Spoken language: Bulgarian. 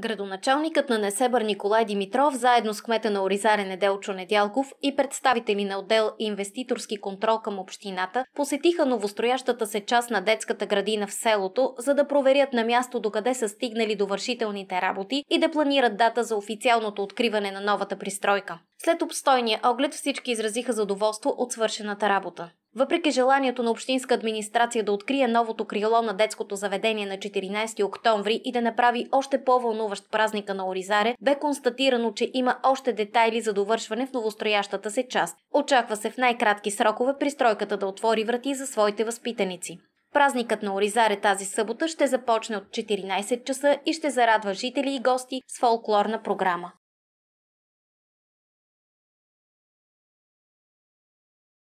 Градоначалникът на Несебър Николай Димитров, заедно с кмета на Оризарен Неделчо Недялков и представители на отдел инвеститорски контрол към общината, посетиха новостроящата се част на детската градина в селото, за да проверят на място докъде са стигнали довършителните работи и да планират дата за официалното откриване на новата пристройка. След обстойния оглед всички изразиха задоволство от свършената работа. Въпреки желанието на общинска администрация да открие новото крило на детското заведение на 14 октомври и да направи още по-вълнуващ празника на Оризаре, бе констатирано, че има още детайли за довършване в новостроящата се част. Очаква се в най-кратки срокове пристройката да отвори врати за своите възпитаници. Празникът на Оризаре тази събота ще започне от 14 часа и ще зарадва жители и гости с фолклорна програма.